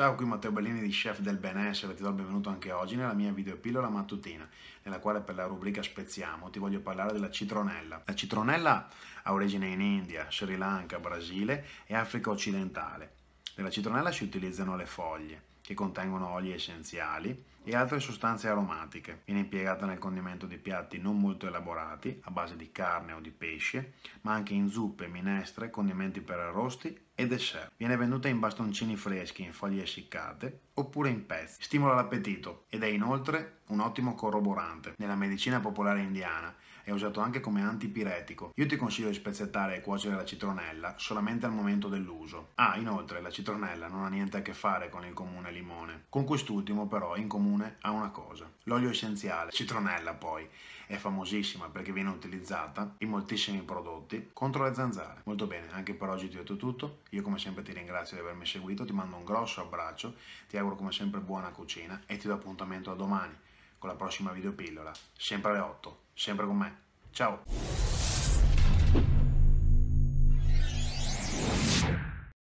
Ciao, qui Matteo Bellini di Chef del Benessere, ti do il benvenuto anche oggi nella mia videopillola mattutina, nella quale per la rubrica Speziamo ti voglio parlare della citronella. La citronella ha origine in India, Sri Lanka, Brasile e Africa occidentale nella citronella si utilizzano le foglie, che contengono oli essenziali e altre sostanze aromatiche. Viene impiegata nel condimento di piatti non molto elaborati, a base di carne o di pesce, ma anche in zuppe, minestre, condimenti per arrosti e dessert. Viene venduta in bastoncini freschi, in foglie essiccate oppure in pezzi. Stimola l'appetito ed è inoltre un ottimo corroborante. Nella medicina popolare indiana è usato anche come antipiretico. Io ti consiglio di spezzettare e cuocere la citronella solamente al momento dell'uso. Ah, inoltre la citronella non ha niente a che fare con il comune limone. Con quest'ultimo però in comune ha una cosa. L'olio essenziale, citronella poi, è famosissima perché viene utilizzata in moltissimi prodotti contro le zanzare. Molto bene, anche per oggi ti ho detto tutto. Io come sempre ti ringrazio di avermi seguito, ti mando un grosso abbraccio, ti auguro come sempre buona cucina e ti do appuntamento a domani con la prossima videopillola, sempre alle 8, sempre con me. Ciao!